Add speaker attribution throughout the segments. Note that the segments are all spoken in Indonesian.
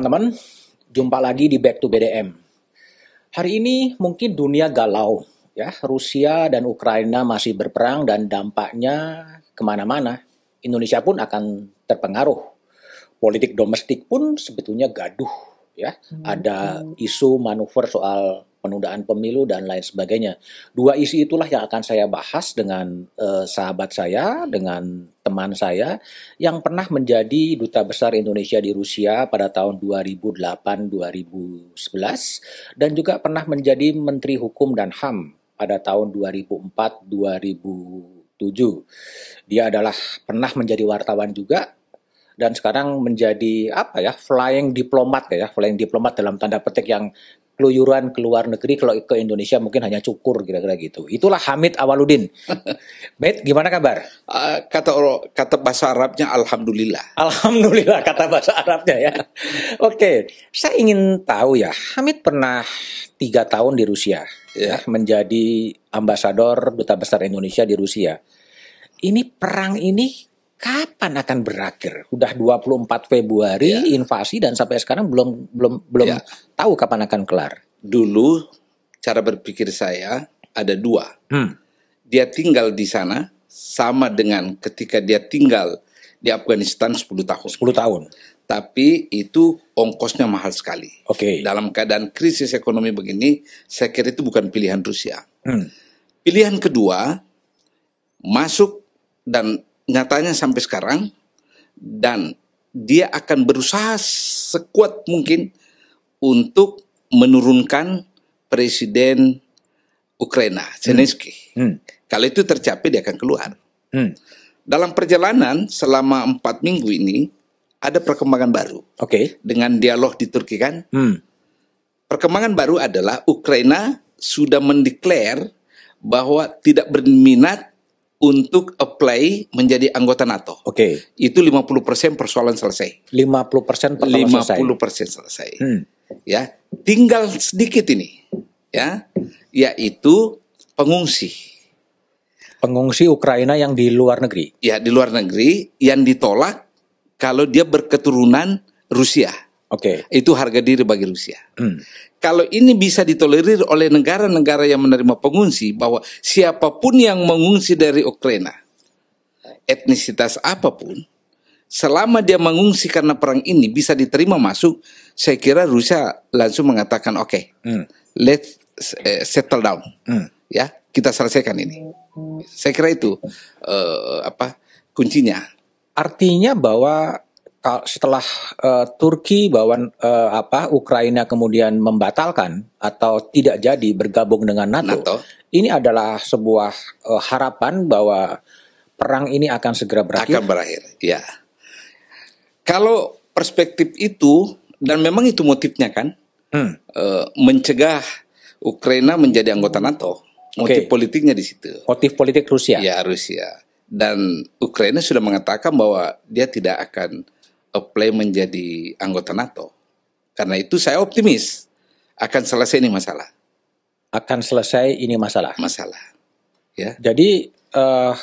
Speaker 1: teman-teman. Jumpa lagi di Back to BDM. Hari ini mungkin dunia galau, ya. Rusia dan Ukraina masih berperang dan dampaknya kemana-mana. Indonesia pun akan terpengaruh. Politik domestik pun sebetulnya gaduh, ya. Hmm. Ada isu manuver soal penundaan pemilu dan lain sebagainya. Dua isi itulah yang akan saya bahas dengan uh, sahabat saya, dengan teman saya yang pernah menjadi duta besar Indonesia di Rusia pada tahun 2008-2011 dan juga pernah menjadi menteri hukum dan HAM pada tahun 2004-2007. Dia adalah pernah menjadi wartawan juga dan sekarang menjadi apa ya flying diplomat ya flying diplomat dalam tanda petik yang keluyuran ke luar negeri kalau ke Indonesia mungkin hanya cukur kira-kira gitu. Itulah Hamid Awaludin. Bet, gimana kabar? Uh, kata kata bahasa Arabnya alhamdulillah. Alhamdulillah kata bahasa Arabnya ya. Oke, okay. saya ingin tahu ya, Hamid pernah tiga tahun di Rusia yeah. Ya. menjadi ambasador duta besar Indonesia di Rusia. Ini perang ini kapan akan berakhir? Udah 24 Februari ya. invasi dan sampai sekarang belum belum belum ya. tahu kapan akan kelar. Dulu
Speaker 2: cara berpikir saya ada dua. Hmm. Dia tinggal di sana sama dengan ketika dia tinggal di Afghanistan 10 tahun. 10 tahun. Tapi itu ongkosnya mahal sekali. Oke. Okay. Dalam keadaan krisis ekonomi begini, saya kira itu bukan pilihan Rusia. Hmm. Pilihan kedua masuk dan nyatanya sampai sekarang dan dia akan berusaha sekuat mungkin untuk menurunkan presiden Ukraina Zelensky. Hmm. Hmm. Kalau itu tercapai dia akan keluar. Hmm. Dalam perjalanan selama empat minggu ini ada perkembangan baru. Oke. Okay. Dengan dialog di Turki kan. Hmm. Perkembangan baru adalah Ukraina sudah mendeklar bahwa tidak berminat untuk apply menjadi anggota NATO. Oke. Okay. Itu 50% persoalan selesai. 50% persen Lima selesai. 50% selesai. Hmm.
Speaker 1: Ya, tinggal sedikit ini. Ya, yaitu pengungsi. Pengungsi Ukraina yang di luar
Speaker 2: negeri. Ya, di luar negeri yang ditolak kalau dia berketurunan Rusia. Oke. Okay. Itu harga diri bagi Rusia. Hmm. Kalau ini bisa ditolerir oleh negara-negara yang menerima pengungsi bahwa siapapun yang mengungsi dari Ukraina, etnisitas apapun, selama dia mengungsi karena perang ini bisa diterima masuk, saya kira Rusia langsung mengatakan oke, okay, hmm. let's uh, settle down,
Speaker 3: hmm. ya
Speaker 2: kita selesaikan ini. Saya kira itu uh,
Speaker 1: apa kuncinya. Artinya bahwa setelah uh, Turki bahwa uh, eh, apa Ukraina kemudian membatalkan atau tidak jadi bergabung dengan NATO, NATO. ini adalah sebuah uh, harapan bahwa perang ini akan segera berakhir. Akan berakhir, ya. Kalau perspektif
Speaker 2: itu dan memang itu motifnya kan, hmm. uh, mencegah Ukraina menjadi anggota NATO. Motif okay. politiknya di situ. Motif politik Rusia. Ya Rusia. Dan Ukraina sudah mengatakan bahwa dia tidak akan apply menjadi
Speaker 1: anggota NATO. Karena itu saya optimis akan selesai ini masalah. Akan selesai ini masalah. Masalah. Ya. Jadi uh,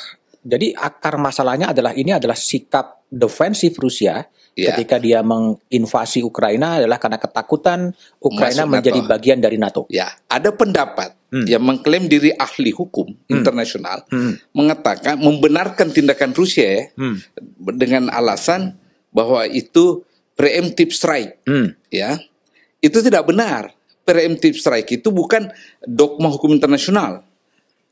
Speaker 1: jadi akar masalahnya adalah ini adalah sikap defensif Rusia ya. ketika dia menginvasi Ukraina adalah karena ketakutan Ukraina Masuk menjadi NATO. bagian dari NATO. Ya, ada pendapat
Speaker 2: hmm. yang mengklaim diri ahli hukum hmm. internasional hmm. mengatakan membenarkan tindakan Rusia ya, hmm. dengan alasan bahwa itu preemptive strike, hmm. ya itu tidak benar. Preemptive strike itu bukan dogma hukum internasional,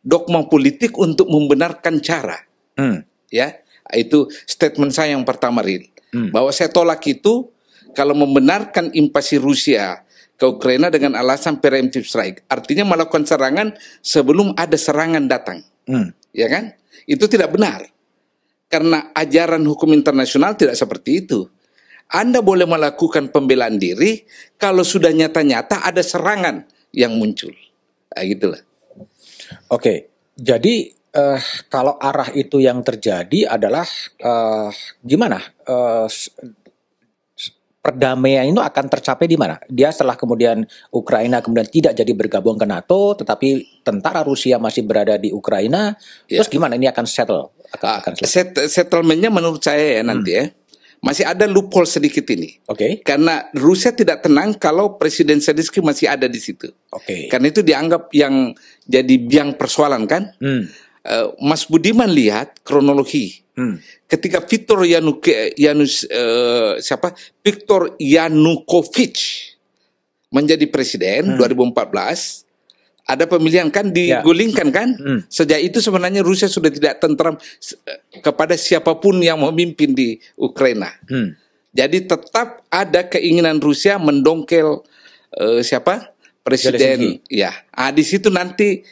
Speaker 2: dogma politik untuk membenarkan cara, hmm. ya itu statement saya yang pertama, Rin, hmm. bahwa saya tolak itu kalau membenarkan invasi Rusia ke Ukraina dengan alasan preemptive strike. Artinya melakukan serangan sebelum ada serangan datang. Hmm. Ya kan? Itu tidak benar. Karena ajaran hukum internasional tidak seperti itu. Anda boleh melakukan pembelaan diri kalau sudah nyata-nyata ada serangan yang muncul.
Speaker 1: Nah, gitulah. Oke, jadi uh, kalau arah itu yang terjadi adalah uh, gimana? Uh, perdamaian itu akan tercapai di mana? Dia setelah kemudian Ukraina kemudian tidak jadi bergabung ke NATO, tetapi tentara Rusia masih berada di Ukraina, yeah. terus gimana ini akan settle?
Speaker 2: akan Set, settlementnya menurut saya ya hmm. nanti hmm. ya masih ada loophole sedikit ini. Oke. Okay. Karena Rusia tidak tenang kalau Presiden Zelensky masih ada di situ. Oke. Okay. Karena itu dianggap yang jadi biang persoalan kan. Hmm. Eh, Mas Budiman lihat kronologi. Hmm. Ketika Viktor Yanuke, Yanus uh, siapa? Viktor Yanukovych menjadi presiden hmm. 2014 ada pemilihan kan ya. digulingkan kan hmm. sejak itu sebenarnya Rusia sudah tidak tentram kepada siapapun yang memimpin di Ukraina hmm. jadi tetap ada keinginan Rusia mendongkel uh, siapa presiden Jadisiki. ya ah di situ nanti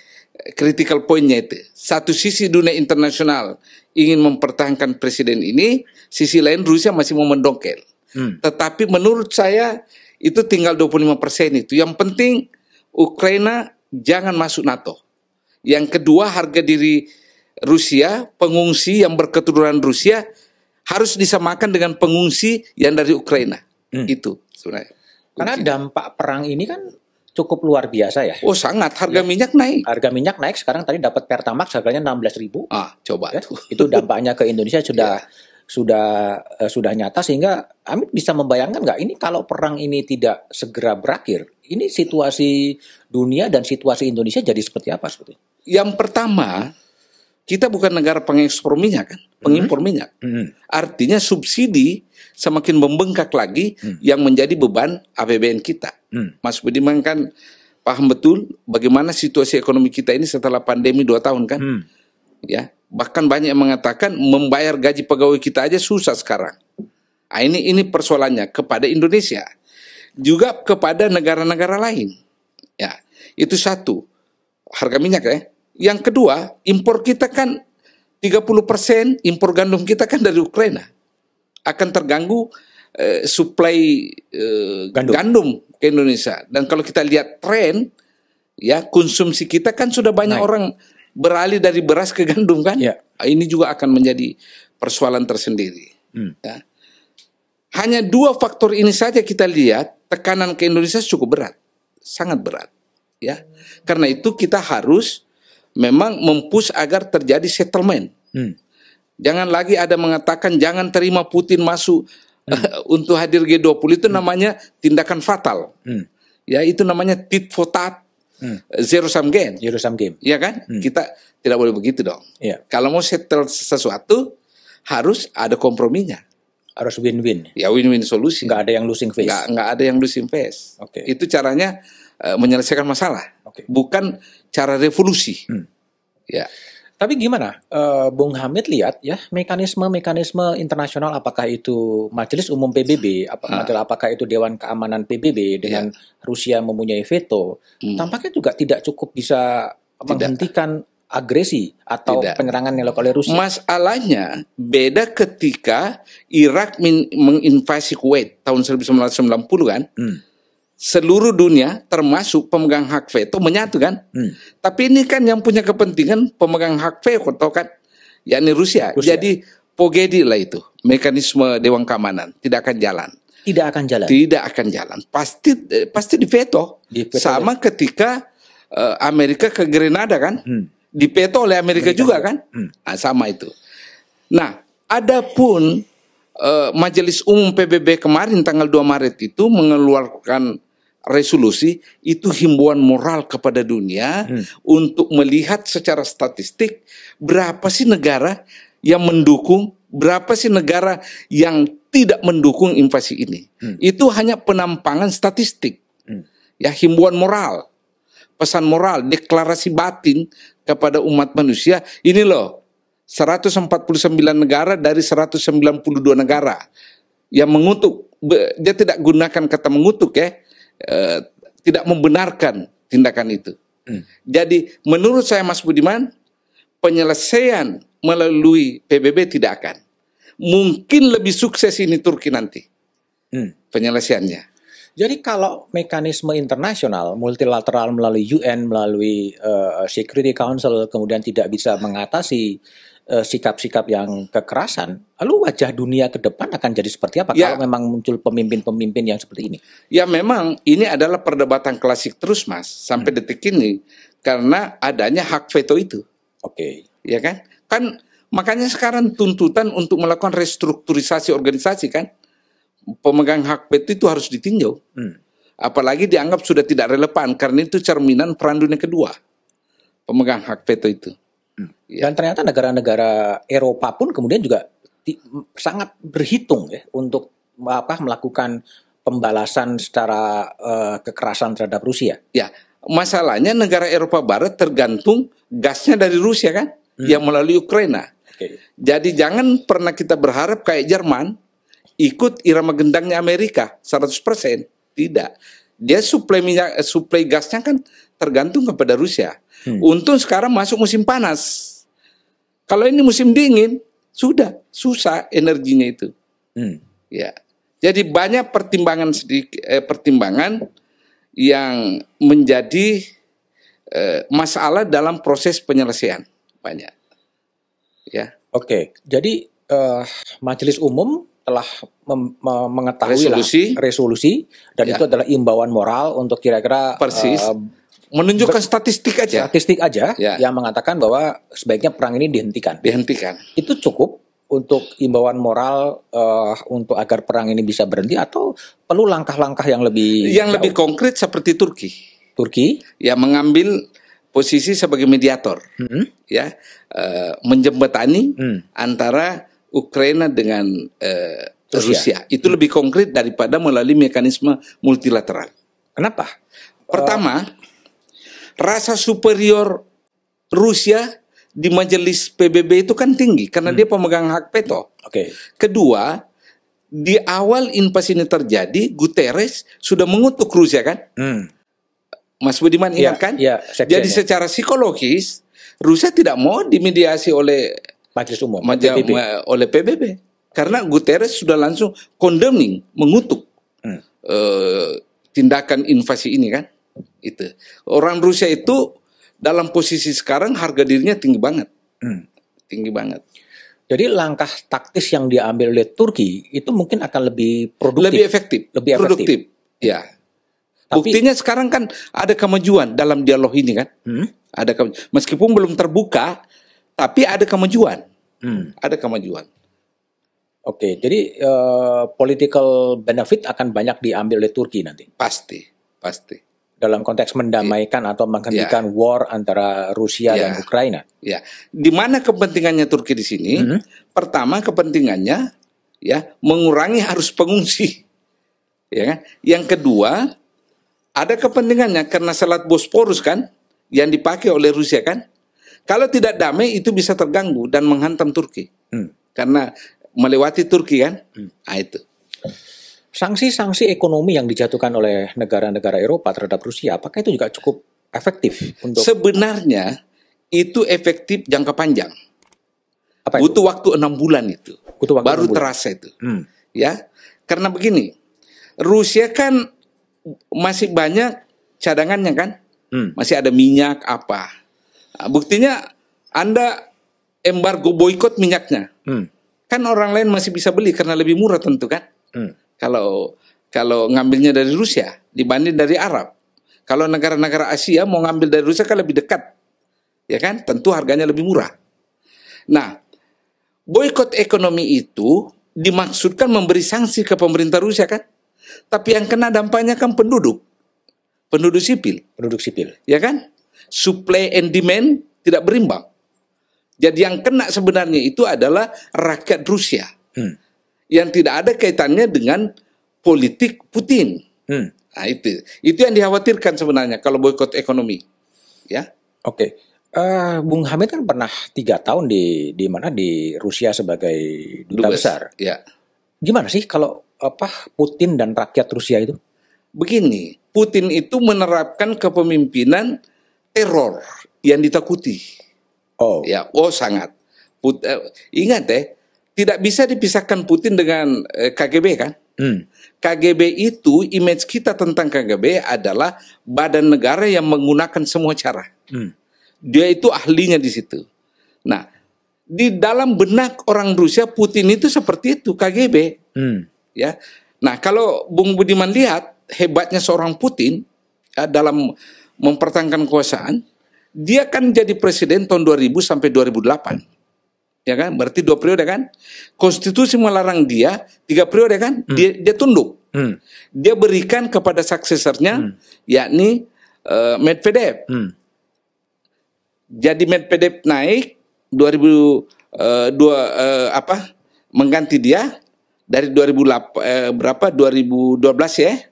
Speaker 2: critical pointnya itu satu sisi dunia internasional ingin mempertahankan presiden ini sisi lain Rusia masih mau mendongkel hmm. tetapi menurut saya itu tinggal 25 persen itu yang penting Ukraina jangan masuk NATO. Yang kedua, harga diri Rusia, pengungsi yang berketurunan Rusia harus disamakan dengan pengungsi yang dari Ukraina. Hmm.
Speaker 1: Itu sebenarnya. Karena dampak perang ini kan cukup luar biasa ya. Oh sangat, harga ya. minyak naik. Harga minyak naik sekarang tadi dapat Pertamax harganya 16 ribu. Ah coba ya. Itu dampaknya ke Indonesia sudah ya. sudah eh, sudah nyata sehingga Amit bisa membayangkan nggak ini kalau perang ini tidak segera berakhir ini situasi dunia dan situasi Indonesia jadi seperti apa sebetulnya? Yang pertama, kita bukan negara pengekspor minyak
Speaker 2: kan, hmm. pengimpor hmm. minyak. Hmm. Artinya subsidi semakin membengkak lagi hmm. yang menjadi beban APBN kita. Hmm. Mas Budiman kan paham betul bagaimana situasi ekonomi kita ini setelah pandemi dua tahun kan. Hmm. Ya, bahkan banyak yang mengatakan membayar gaji pegawai kita aja susah sekarang. Nah, ini ini persoalannya kepada Indonesia juga kepada negara-negara lain. Ya, itu satu. Harga minyak ya. Yang kedua, impor kita kan 30% impor gandum kita kan dari Ukraina. Akan terganggu eh, supply eh, gandum. gandum ke Indonesia. Dan kalau kita lihat tren ya konsumsi kita kan sudah banyak Naik. orang beralih dari beras ke gandum kan. Ya. Ini juga akan menjadi persoalan tersendiri. Hmm. Ya. Hanya dua faktor ini saja kita lihat tekanan ke Indonesia cukup berat, sangat berat, ya. Karena itu kita harus memang mempush agar terjadi settlement. Hmm. Jangan lagi ada mengatakan jangan terima Putin masuk hmm. untuk hadir G20 itu hmm. namanya tindakan fatal. Hmm. Ya itu namanya tit for tat. Hmm. Zero sum game. Zero sum game. ya kan? Hmm. Kita tidak boleh begitu dong. Yeah. Kalau mau settle sesuatu harus ada komprominya harus win-win. Ya win-win solusi. nggak ada yang losing face. nggak gak ada yang losing face. Oke. Okay. Itu caranya e, menyelesaikan masalah. Oke. Okay. Bukan cara revolusi. Hmm.
Speaker 1: Ya. Tapi gimana, uh, Bung Hamid lihat ya mekanisme-mekanisme internasional apakah itu Majelis Umum PBB, apakah hmm. nah. apakah itu Dewan Keamanan PBB dengan ya. Rusia mempunyai veto, hmm. tampaknya juga tidak cukup bisa tidak. menghentikan agresi atau Tidak. penyerangan yang oleh Rusia.
Speaker 2: Masalahnya beda ketika Irak menginvasi Kuwait tahun 1990 kan. Hmm. Seluruh dunia termasuk pemegang hak veto menyatu kan. Hmm. Tapi ini kan yang punya kepentingan pemegang hak veto kan yakni Rusia. Rusia. Jadi pogedi lah itu mekanisme Dewan Keamanan tidak akan jalan
Speaker 1: tidak akan jalan.
Speaker 2: Tidak akan jalan. Pasti eh, pasti di veto. Sama ya. ketika eh, Amerika ke Grenada kan. Hmm dipeto oleh Amerika, Amerika juga kan? Hmm. Nah, sama itu. Nah, adapun uh, Majelis Umum PBB kemarin tanggal 2 Maret itu mengeluarkan resolusi itu himbauan moral kepada dunia hmm. untuk melihat secara statistik berapa sih negara yang mendukung, berapa sih negara yang tidak mendukung invasi ini. Hmm. Itu hanya penampangan statistik. Hmm. Ya, himbauan moral pesan moral, deklarasi batin kepada umat manusia. Ini loh, 149 negara dari 192 negara yang mengutuk. Dia tidak gunakan kata mengutuk ya, eh, tidak membenarkan tindakan itu. Hmm. Jadi menurut saya Mas Budiman, penyelesaian melalui
Speaker 1: PBB tidak akan. Mungkin lebih sukses ini Turki nanti hmm. penyelesaiannya. Jadi kalau mekanisme internasional multilateral melalui UN, melalui uh, Security Council kemudian tidak bisa mengatasi eh, sikap-sikap uh, yang kekerasan, lalu wajah dunia ke depan akan jadi seperti apa ya. kalau memang muncul pemimpin-pemimpin yang seperti ini? Ya memang ini adalah perdebatan klasik terus mas sampai hmm. detik ini
Speaker 2: karena adanya hak veto itu. Oke. Okay. Ya kan? Kan makanya sekarang tuntutan untuk melakukan restrukturisasi organisasi kan? pemegang hak veto itu harus ditinjau. Hmm. Apalagi dianggap sudah tidak relevan karena itu cerminan peran dunia kedua.
Speaker 1: Pemegang hak veto itu. Hmm. Ya. Dan ternyata negara-negara Eropa pun kemudian juga sangat berhitung ya untuk apa melakukan pembalasan secara uh, kekerasan terhadap Rusia.
Speaker 3: Ya,
Speaker 2: masalahnya negara Eropa Barat tergantung gasnya dari Rusia kan hmm. yang melalui Ukraina. Okay. Jadi jangan pernah kita berharap kayak Jerman ikut irama gendangnya Amerika 100%. Tidak. Dia suplai minyak eh, suplai gasnya kan tergantung kepada Rusia. Hmm. Untung sekarang masuk musim panas. Kalau ini musim dingin, sudah susah energinya itu. Hmm. Ya. Jadi banyak pertimbangan sedikit eh, pertimbangan yang menjadi eh, masalah dalam proses penyelesaian banyak. Ya. Oke.
Speaker 1: Jadi Uh, majelis umum telah mengetahui resolusi, lah, resolusi dan ya. itu adalah imbauan moral untuk kira-kira persis uh, menunjukkan statistik aja ya, statistik aja ya. yang mengatakan bahwa sebaiknya perang ini dihentikan dihentikan itu cukup untuk imbauan moral uh, untuk agar perang ini bisa berhenti atau perlu
Speaker 2: langkah-langkah yang lebih yang jauh? lebih konkret seperti Turki Turki ya mengambil posisi sebagai mediator hmm. ya uh, menjembatani hmm. antara Ukraina dengan uh, Rusia. Rusia itu lebih konkret daripada melalui mekanisme multilateral. Kenapa? Pertama, uh, rasa superior Rusia di majelis PBB itu kan tinggi karena hmm. dia pemegang hak veto. Oke. Okay. Kedua, di awal invasi ini terjadi, Guterres sudah mengutuk Rusia kan? Hmm. Mas Budiman iya, ingat ya, kan? Ya, Jadi iya. secara psikologis Rusia tidak mau dimediasi oleh Majelis Umum Maja, PBB. oleh PBB karena Guterres sudah langsung condemning mengutuk hmm. Eh, tindakan invasi ini kan itu orang Rusia itu dalam posisi sekarang harga dirinya tinggi banget hmm. tinggi banget jadi langkah taktis yang diambil oleh Turki itu mungkin akan lebih produktif lebih efektif lebih efektif. produktif hmm. ya Tapi, buktinya sekarang kan ada kemajuan dalam dialog ini kan
Speaker 3: hmm?
Speaker 1: ada meskipun belum terbuka tapi ada kemajuan. Hmm. Ada kemajuan. Oke, jadi uh, political benefit akan banyak diambil oleh Turki nanti. Pasti, pasti. Dalam konteks mendamaikan iya. atau menghentikan yeah. war antara Rusia yeah. dan iya. Ukraina. Ya,
Speaker 2: yeah. di mana kepentingannya Turki di sini? -hmm. Pertama kepentingannya ya mengurangi arus pengungsi, ya kan? Yang kedua ada kepentingannya karena Selat Bosporus kan yang dipakai oleh Rusia kan kalau tidak damai itu bisa terganggu dan menghantam Turki. Hmm. Karena melewati Turki kan?
Speaker 1: Hmm. Nah, itu. Sanksi-sanksi ekonomi yang dijatuhkan oleh negara-negara Eropa terhadap Rusia, apakah itu juga cukup efektif untuk Sebenarnya itu efektif jangka panjang. Apa Butuh waktu
Speaker 2: enam bulan itu. Butuh waktu baru terasa itu. Hmm. Ya. Karena begini, Rusia kan masih banyak cadangannya kan? Hmm. Masih ada minyak apa? Ah, buktinya Anda embargo boykot minyaknya. Hmm. Kan orang lain masih bisa beli karena lebih murah tentu kan. Hmm. Kalau kalau ngambilnya dari Rusia dibanding dari Arab. Kalau negara-negara Asia mau ngambil dari Rusia kan lebih dekat. Ya kan? Tentu harganya lebih murah. Nah, boykot ekonomi itu dimaksudkan memberi sanksi ke pemerintah Rusia kan? Tapi yang kena dampaknya kan penduduk. Penduduk sipil. Penduduk sipil. Ya kan? Supply and demand tidak berimbang. Jadi yang kena sebenarnya itu adalah rakyat Rusia. Hmm. Yang tidak ada kaitannya dengan politik Putin. Hmm. Nah, itu itu yang dikhawatirkan sebenarnya kalau boykot ekonomi.
Speaker 1: Ya. Oke. Okay. Uh, eh, Bung Hamid kan pernah tiga tahun di di mana di Rusia sebagai duta Dubes, besar. Ya. Gimana sih kalau apa Putin dan rakyat
Speaker 2: Rusia itu? Begini, Putin itu menerapkan kepemimpinan teror yang ditakuti. Oh. Ya, oh sangat. Put, uh, ingat deh, tidak bisa dipisahkan Putin dengan uh, eh, KGB kan? Hmm. KGB itu image kita tentang KGB adalah badan negara yang menggunakan semua cara. Hmm. Dia itu ahlinya di situ. Nah, di dalam benak orang Rusia Putin itu seperti itu KGB. Hmm. Ya. Nah, kalau Bung Budiman lihat hebatnya seorang Putin ya, dalam mempertahankan kekuasaan, dia kan jadi presiden tahun 2000 sampai 2008. Ya kan? Berarti dua periode kan? Konstitusi melarang dia tiga periode kan? Hmm. Dia dia tunduk. Hmm. Dia berikan kepada suksesornya hmm. yakni uh, Medvedev. Hmm. Jadi Medvedev naik 2000 uh, uh, apa? mengganti dia dari 2008 uh, eh, berapa 2012 ya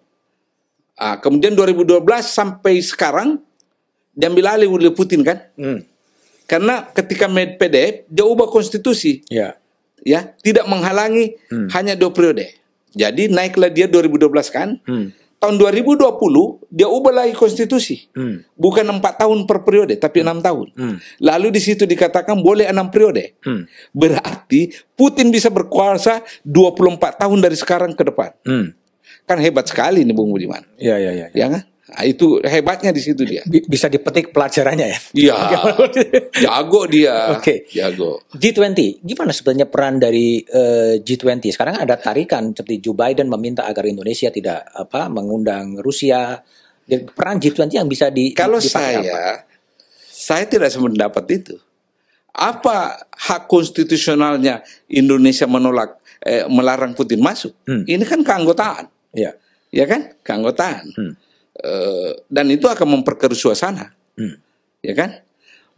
Speaker 2: Ah, kemudian 2012 sampai sekarang diambil alih oleh Putin kan? Hmm. Karena ketika Medvedev dia ubah konstitusi. Ya. Ya, tidak menghalangi hmm. hanya dua periode. Jadi naiklah dia 2012 kan? Hmm. Tahun 2020 dia ubah lagi konstitusi. Hmm. Bukan empat tahun per periode tapi hmm. enam tahun. Hmm. Lalu di situ dikatakan boleh enam periode. Hmm. Berarti Putin bisa berkuasa 24 tahun dari sekarang ke depan. Hmm. Kan hebat
Speaker 1: sekali nih Bung Budiman.
Speaker 3: Iya, iya, iya. Ya
Speaker 1: ya. Nah, itu hebatnya di situ dia. Bisa dipetik pelajarannya ya.
Speaker 2: Iya. jago dia. Oke. Okay. Jago.
Speaker 1: G20, gimana sebenarnya peran dari uh, eh, G20? Sekarang ada tarikan seperti Joe Biden meminta agar Indonesia tidak apa mengundang Rusia. peran G20 yang bisa di Kalau saya apa? saya tidak sependapat itu. Apa hak
Speaker 2: konstitusionalnya Indonesia menolak eh, melarang Putin masuk? Hmm. Ini kan keanggotaan. Ya, Ya kan? Keanggotaan. Hmm. E, dan itu akan memperkeruh suasana. Hmm. Ya kan?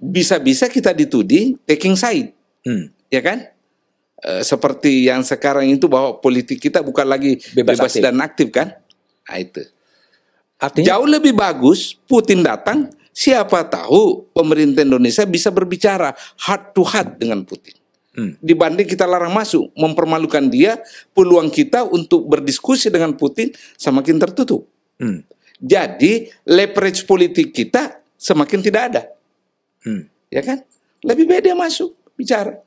Speaker 2: Bisa-bisa kita dituding taking side. Hmm. Ya kan? E, seperti yang sekarang itu bahwa politik kita bukan lagi bebas, bebas aktif. dan aktif kan? Nah, itu. Artinya jauh lebih bagus Putin datang, siapa tahu pemerintah Indonesia bisa berbicara heart to heart dengan Putin. Hmm. Dibanding kita larang masuk, mempermalukan dia, peluang kita untuk berdiskusi dengan Putin semakin tertutup. Hmm. Jadi leverage politik kita semakin tidak
Speaker 1: ada. Hmm. Ya kan? Lebih baik dia masuk bicara.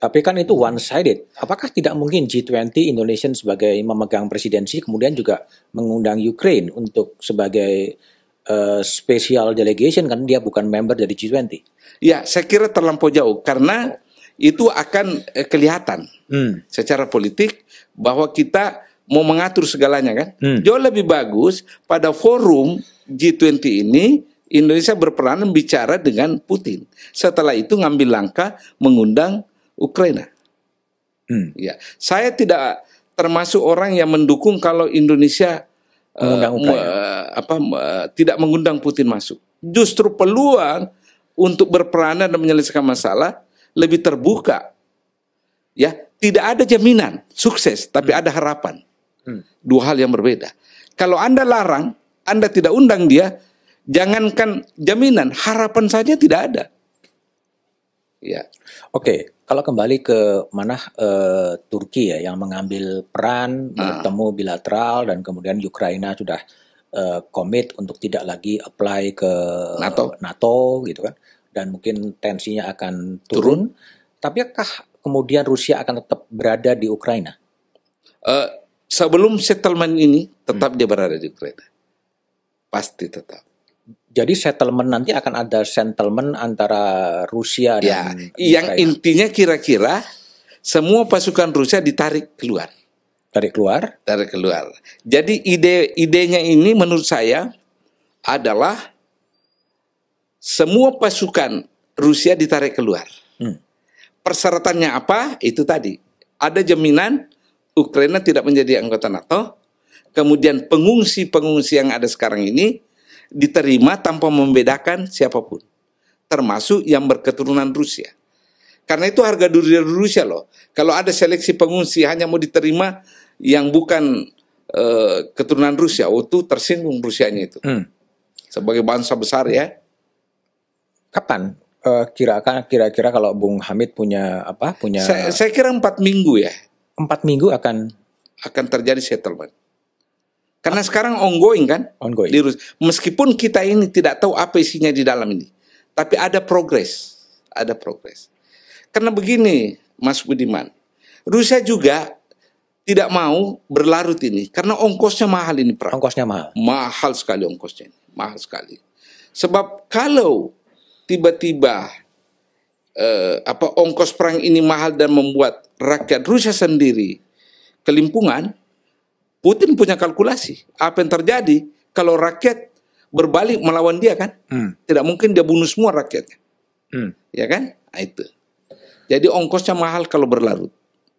Speaker 1: Tapi kan itu one sided. Apakah tidak mungkin G20 Indonesia sebagai memegang presidensi kemudian juga mengundang Ukraine untuk sebagai spesial eh, special delegation kan dia bukan member dari G20.
Speaker 2: Ya, saya kira terlampau jauh karena itu akan eh, kelihatan hmm. secara politik bahwa kita mau mengatur segalanya kan. Hmm. Jauh lebih bagus pada forum G20 ini Indonesia berperan bicara dengan Putin. Setelah itu ngambil langkah mengundang Ukraina. Hmm. Ya, saya tidak termasuk orang yang mendukung kalau Indonesia mengundang eh, apa tidak mengundang Putin masuk. Justru peluang untuk berperanan dan menyelesaikan masalah lebih terbuka. Ya, tidak ada jaminan sukses, tapi hmm. ada harapan. Hmm. Dua hal yang berbeda. Kalau Anda larang, Anda tidak undang dia, jangankan jaminan, harapan saja tidak ada.
Speaker 1: Ya, oke. Okay. Kalau kembali ke mana uh, eh, Turki ya yang mengambil peran ah. bertemu bilateral dan kemudian Ukraina sudah eh, komit uh, untuk tidak lagi apply ke NATO, NATO gitu kan, dan mungkin tensinya akan turun. turun. Tapi apakah kemudian Rusia akan tetap berada di Ukraina? Uh, sebelum settlement ini tetap hmm. dia berada di Ukraina, pasti tetap. Jadi settlement nanti akan ada settlement antara Rusia ya, dan Ukraina. yang intinya kira-kira semua pasukan Rusia ditarik keluar. Tarik keluar? Tarik keluar.
Speaker 2: Jadi ide idenya ini menurut saya adalah semua pasukan Rusia ditarik keluar. Hmm. Persyaratannya apa? Itu tadi. Ada jaminan Ukraina tidak menjadi anggota NATO. Kemudian pengungsi-pengungsi yang ada sekarang ini diterima tanpa membedakan siapapun, termasuk yang berketurunan Rusia. Karena itu harga diri Rusia loh. Kalau ada seleksi pengungsi hanya mau diterima yang bukan e, keturunan Rusia, oh itu tersinggung Rusianya itu. Hmm. Sebagai bangsa besar ya.
Speaker 1: Kapan eh, kira-kira uh, kira kalau Bung Hamid punya apa?
Speaker 3: Punya Saya,
Speaker 2: saya kira
Speaker 1: empat minggu ya. Empat minggu akan akan terjadi settlement.
Speaker 2: Karena sekarang ongoing kan? Ongoing. Di Rusia. Meskipun kita ini tidak tahu apa isinya di dalam ini, tapi ada progres, ada progres. Karena begini, Mas Budiman, Rusia juga tidak mau berlarut ini karena ongkosnya mahal ini perang. Ongkosnya mahal. Mahal sekali ongkosnya, ini. mahal sekali. Sebab kalau tiba-tiba eh, apa ongkos perang ini mahal dan membuat rakyat Rusia sendiri kelimpungan, Putin punya kalkulasi. Apa yang terjadi kalau rakyat berbalik melawan dia kan?
Speaker 3: Hmm.
Speaker 1: Tidak mungkin dia bunuh semua rakyatnya. Hmm. Ya kan? Nah, itu. Jadi ongkosnya mahal kalau berlarut.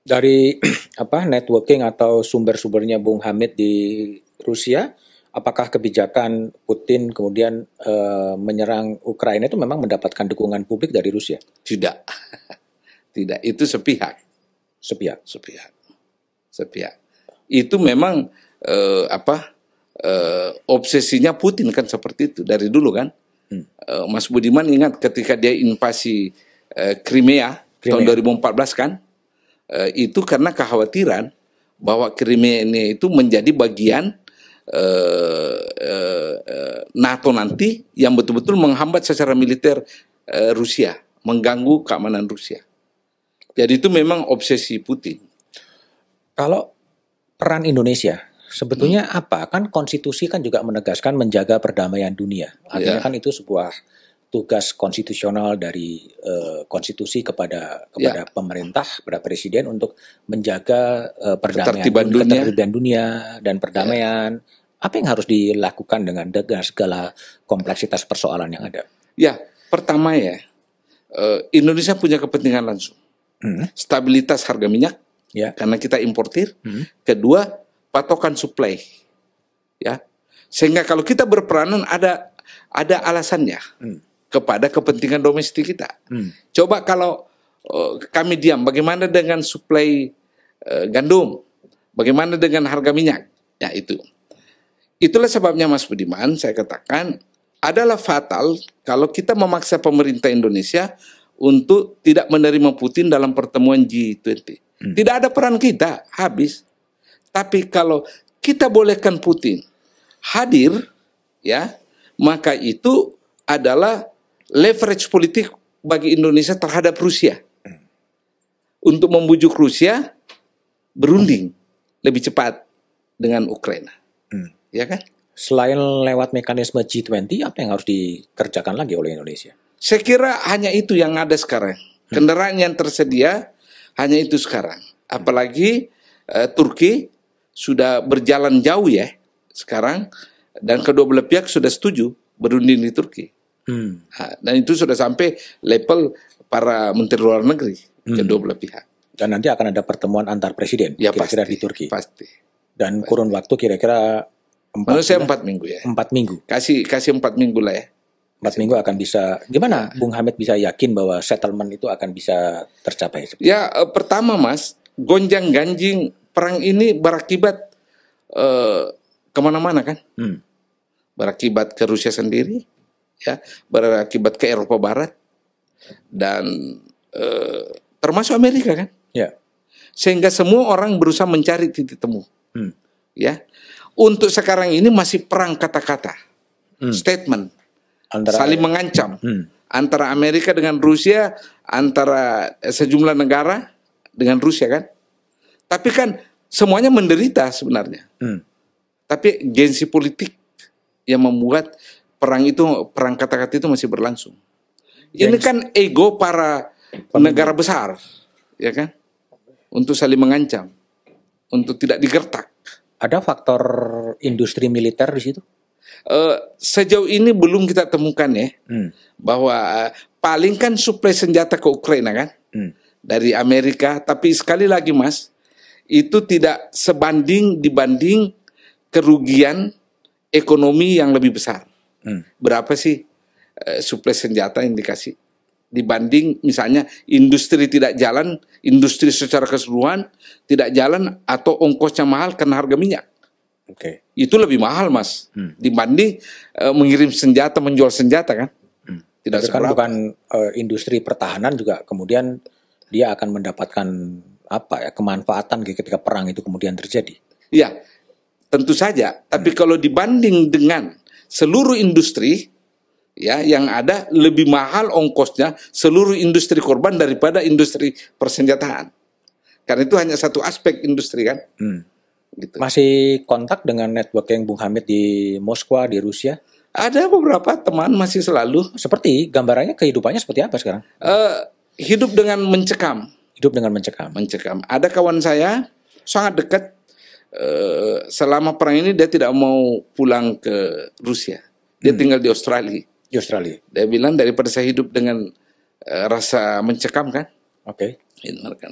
Speaker 1: Dari apa networking atau sumber-sumbernya Bung Hamid di Rusia, apakah kebijakan Putin kemudian e, menyerang Ukraina itu memang mendapatkan dukungan publik dari Rusia? Tidak. Tidak, itu sepihak. Sepihak, sepihak. Sepihak itu memang
Speaker 2: eh, apa eh, obsesinya Putin kan seperti itu dari dulu kan. Hmm. Eh, Mas Budiman ingat ketika dia invasi eh, Crimea, Crimea tahun 2014 kan, eh, itu karena kekhawatiran bahwa Crimea ini itu menjadi bagian eh, eh, NATO nanti yang betul-betul menghambat secara militer Rusia, mengganggu keamanan Rusia. Jadi itu memang obsesi Putin.
Speaker 1: Kalau peran Indonesia sebetulnya hmm. apa? Kan konstitusi kan juga menegaskan menjaga perdamaian dunia. Artinya yeah. kan itu sebuah tugas konstitusional dari uh, konstitusi kepada kepada yeah. pemerintah, kepada presiden untuk menjaga uh, perdamaian ketertiban dunia. ketertiban dunia dan ya. perdamaian. Yeah. Apa yang harus dilakukan dengan dengan segala kompleksitas persoalan yang ada? Ya, pertama ya, eh, Indonesia punya kepentingan langsung. Hmm.
Speaker 2: Stabilitas harga minyak, ya karena kita importir. Hmm. Kedua, patokan supply. Ya. Sehingga kalau kita berperanan ada ada alasannya hmm. kepada kepentingan domestik kita. Hmm. Coba kalau uh, kami diam, bagaimana dengan supply uh, eh, gandum? Bagaimana dengan harga minyak? Ya itu. Itulah sebabnya Mas Budiman saya katakan adalah fatal kalau kita memaksa pemerintah Indonesia untuk tidak menerima Putin dalam pertemuan G20. Hmm. Tidak ada peran kita, habis. Tapi kalau kita bolehkan Putin hadir, ya, maka itu adalah leverage politik bagi Indonesia terhadap Rusia. Hmm. Untuk membujuk Rusia berunding lebih cepat dengan
Speaker 1: Ukraina. Hmm. Ya kan? Selain lewat mekanisme G20, apa yang harus dikerjakan lagi oleh Indonesia? Saya kira hanya itu yang ada sekarang. Hmm. Kendaraan yang tersedia
Speaker 2: hanya itu sekarang. Apalagi eh, Turki sudah berjalan jauh ya sekarang dan kedua belah pihak sudah setuju berunding di Turki.
Speaker 3: Hmm.
Speaker 1: Nah, dan itu sudah sampai level para menteri luar negeri hmm. kedua belah pihak. Dan nanti akan ada pertemuan antar presiden ya, kira-kira pasti, di Turki. Pasti. Dan pasti. kurun waktu kira-kira empat. Menurut saya empat minggu ya. Empat minggu. Kasih kasih empat minggu lah ya empat minggu akan bisa gimana Bung Hamid bisa yakin bahwa settlement itu akan bisa tercapai? Ya
Speaker 2: eh, pertama Mas gonjang ganjing perang ini berakibat eh, kemana-mana kan, hmm. berakibat ke Rusia sendiri, ya berakibat ke Eropa Barat dan eh, termasuk Amerika kan, ya. sehingga semua orang berusaha mencari titik temu, hmm. ya. Untuk sekarang ini masih perang kata-kata, hmm. statement antara saling mengancam hmm. antara Amerika dengan Rusia, antara eh, sejumlah negara dengan Rusia kan. Tapi kan semuanya menderita sebenarnya. Hmm. Tapi gengsi politik yang membuat perang itu perang kata-kata itu masih berlangsung. Gengsi. Ini kan ego para negara besar, ya kan? Untuk saling mengancam, untuk tidak digertak. Ada faktor industri militer di situ? uh, sejauh ini belum kita temukan ya hmm. bahwa uh, paling kan suplai senjata ke Ukraina kan hmm. dari Amerika tapi sekali lagi Mas itu tidak sebanding dibanding kerugian ekonomi yang lebih besar hmm. berapa sih uh, suplai senjata yang dikasih dibanding misalnya industri tidak jalan, industri secara keseluruhan tidak jalan atau ongkosnya mahal karena harga minyak. Okay. Itu lebih mahal mas hmm. dibanding uh, mengirim senjata menjual senjata kan.
Speaker 1: Hmm. Tidak kan sekarang bukan uh, industri pertahanan juga kemudian dia akan mendapatkan apa ya kemanfaatan ketika perang itu kemudian terjadi.
Speaker 2: Iya tentu saja. Hmm. Tapi kalau dibanding dengan seluruh industri ya yang ada lebih mahal ongkosnya seluruh industri korban daripada industri persenjataan.
Speaker 1: Karena itu hanya satu aspek industri kan. Hmm gitu. Masih kontak dengan network yang Bung Hamid di Moskwa di Rusia? Ada beberapa teman masih selalu. Seperti gambarannya kehidupannya seperti apa sekarang? Uh, hidup dengan mencekam. Hidup dengan mencekam. Mencekam. Ada kawan saya sangat dekat. Eh, selama
Speaker 2: perang ini dia tidak mau pulang ke Rusia. Dia hmm. tinggal di Australia. Di Australia. Dia bilang daripada saya hidup dengan uh, rasa mencekam kan. Oke. Okay.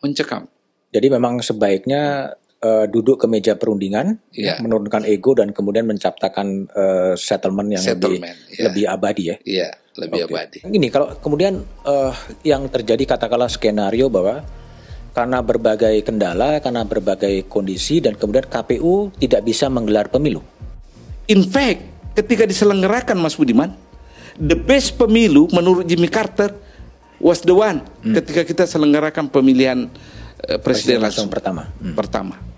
Speaker 1: Mencekam. Jadi memang sebaiknya uh, duduk ke meja perundingan, yeah. Ya. menurunkan ego dan kemudian menciptakan uh, eh, settlement yang settlement, lebih ya. yeah. lebih abadi ya. Iya, yeah, lebih okay. abadi. Ini kalau kemudian uh, yang terjadi katakanlah skenario bahwa karena berbagai kendala, karena berbagai kondisi dan kemudian KPU tidak bisa menggelar pemilu. In fact, ketika diselenggarakan
Speaker 2: Mas Budiman, the best pemilu menurut Jimmy Carter was the one hmm. ketika kita selenggarakan pemilihan uh, presiden, presiden langsung, langsung pertama. Hmm. Pertama